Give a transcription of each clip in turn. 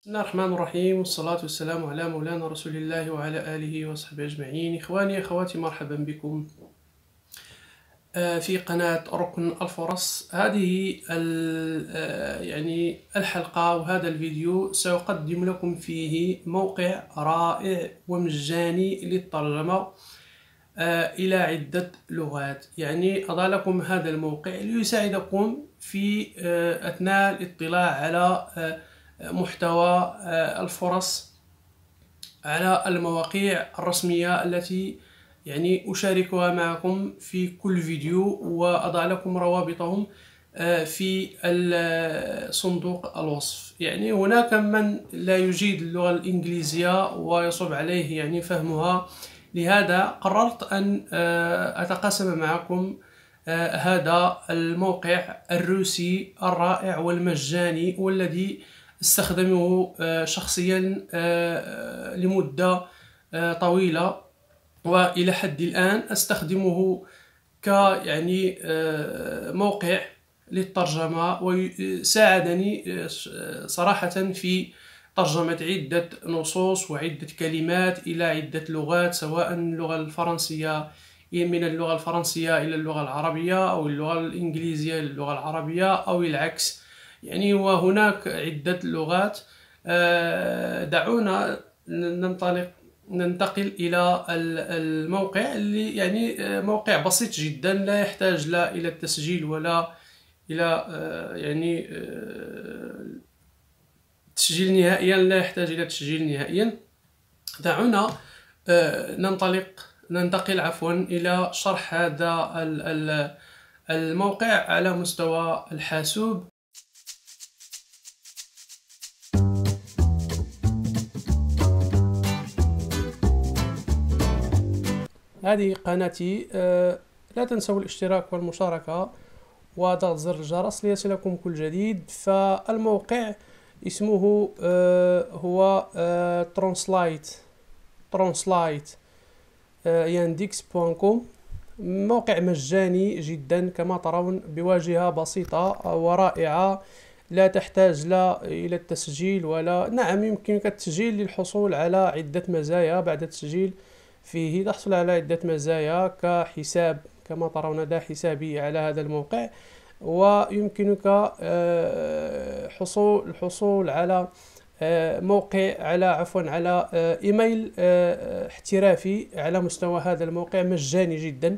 بسم الله الرحمن الرحيم والصلاة والسلام على مولانا رسول الله وعلى آله وصحبه أجمعين إخواني أخواتي مرحبا بكم آه، في قناة ركن الفرص هذه آه، يعني الحلقة وهذا الفيديو سأقدم لكم فيه موقع رائع ومجاني للترجمة آه، إلى عدة لغات يعني أضع لكم هذا الموقع ليساعدكم في أثناء الاطلاع على محتوى آه، الفرص على المواقع الرسمية التي يعني أشاركها معكم في كل فيديو وأضع لكم روابطهم آه، في آه، صندوق الوصف يعني هناك من لا يجيد اللغة الإنجليزية ويصعب عليه يعني فهمها لهذا قررت أن أتقاسم معكم هذا الموقع الروسي الرائع والمجاني والذي استخدمه آه، شخصيا آه، آه، لمدة طويلة وإلى حد الآن أستخدمه ك يعني موقع للترجمة وساعدني صراحة في ترجمة عدة نصوص وعدة كلمات إلى عدة لغات سواء اللغة الفرنسية إيه، من اللغة الفرنسية إلى اللغة العربية أو اللغة الإنجليزية إلى اللغة العربية أو العكس يعني وهناك عدة لغات آه، دعونا ننطلق ننتقل الى الموقع اللي يعني آه، موقع بسيط جدا لا يحتاج لا الى التسجيل ولا الى آه، يعني تسجيل نهائيا لا يحتاج الى تسجيل نهائيا دعونا ننطلق ننتقل عفوا الى شرح هذا الموقع على مستوى الحاسوب هذه قناتي آه، لا تنسوا الاشتراك والمشاركة وضغط زر الجرس ليصلكم كل جديد فالموقع اسمه آه، هو ترانسلايت ترانسلايت ياندكس.com موقع مجاني جدا كما ترون بواجهة بسيطة ورائعة لا تحتاج لا إلى التسجيل ولا نعم يمكنك التسجيل للحصول على عدة مزايا بعد التسجيل فيه تحصل على عدة مزايا كحساب كما ترون هذا حسابي على هذا الموقع ويمكنك آه، حصول الحصول على آه، موقع على عفوا على آه، ايميل احترافي على مستوى هذا الموقع مجاني جدا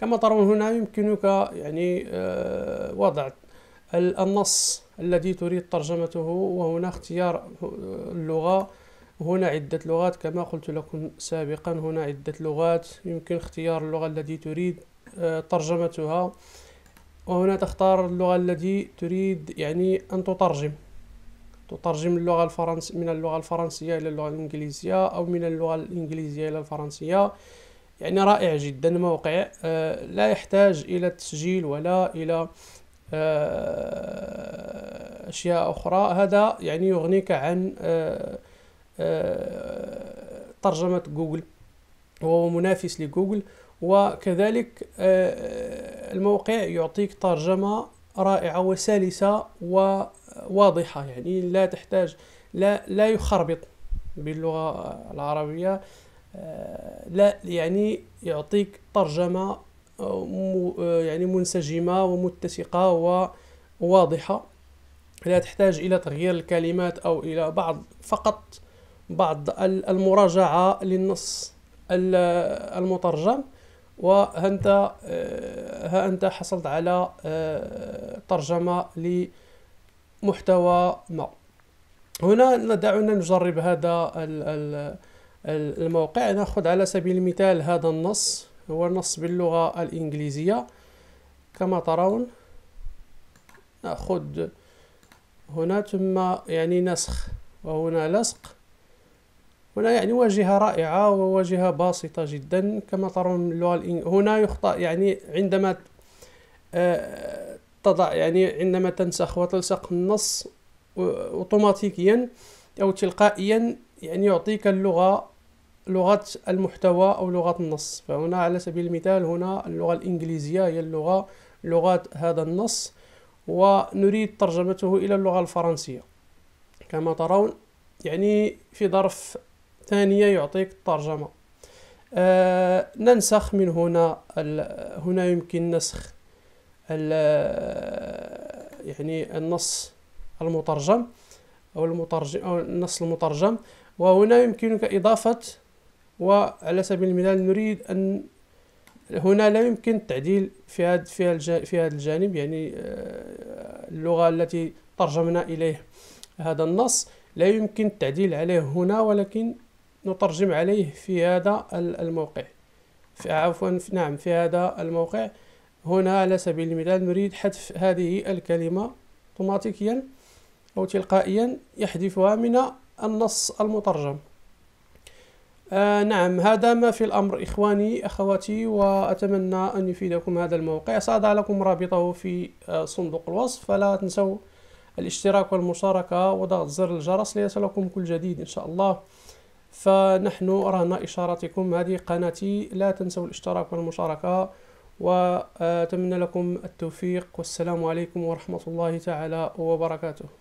كما ترون هنا يمكنك يعني وضع النص الذي تريد ترجمته وهنا اختيار اللغة هنا عدة لغات كما قلت لكم سابقا هنا عدة لغات يمكن اختيار اللغة التي تريد آه، ترجمتها وهنا تختار اللغة التي تريد يعني أن تترجم تترجم اللغة الفرنس من اللغة الفرنسية إلى اللغة الإنجليزية أو من اللغة الإنجليزية إلى الفرنسية يعني رائع جدا موقع آه، لا يحتاج إلى تسجيل ولا إلى آه، أشياء أخرى هذا يعني يغنيك عن آه، ترجمة جوجل وهو منافس لجوجل وكذلك آه، آه، الموقع يعطيك ترجمة رائعة وسلسة وواضحة يعني لا تحتاج لا لا يخربط باللغة العربية لا يعني يعطيك ترجمة يعني منسجمة ومتسقة وواضحة لا تحتاج إلى تغيير الكلمات أو إلى بعض فقط بعض المراجعة للنص المترجم وهنت آه، ها أنت حصلت على آه، ترجمة لمحتوى ما هنا دعونا نجرب هذا الموقع ناخذ على سبيل المثال هذا النص هو نص باللغة الإنجليزية كما ترون نأخذ هنا ثم يعني نسخ وهنا لصق هنا يعني واجهة رائعة وواجهة باسطة جدا كما ترون هنا يخطأ يعني عندما آه، تضع يعني عندما تنسخ وتلصق النص اوتوماتيكيا او تلقائيا يعني يعطيك اللغة لغة المحتوى او لغة النص فهنا على سبيل المثال هنا اللغة الانجليزية هي اللغة لغة هذا النص ونريد ترجمته الى اللغة الفرنسية كما ترون يعني في ظرف الثانية يعطيك الترجمة آه ننسخ من هنا هنا يمكن نسخ يعني النص المترجم أو المترجم أو النص المترجم وهنا يمكنك إضافة وعلى سبيل المثال نريد أن هنا لا يمكن التعديل في هذا في هذا في هذا الجانب يعني آه، اللغة التي ترجمنا إليه هذا النص لا يمكن التعديل عليه هنا ولكن نترجم عليه في هذا الموقع في عفوا نعم في هذا الموقع هنا على سبيل المثال نريد حذف هذه الكلمة اوتوماتيكيا أو تلقائيا يحذفها من النص المترجم آه نعم هذا ما في الأمر إخواني أخواتي وأتمنى أن يفيدكم هذا الموقع سأضع لكم رابطه في آه، صندوق الوصف فلا تنسوا الاشتراك والمشاركة وضغط زر الجرس ليصلكم كل جديد إن شاء الله فنحن رهن إشارتكم هذه قناتي لا تنسوا الاشتراك والمشاركة وأتمنى لكم التوفيق والسلام عليكم ورحمة الله تعالى وبركاته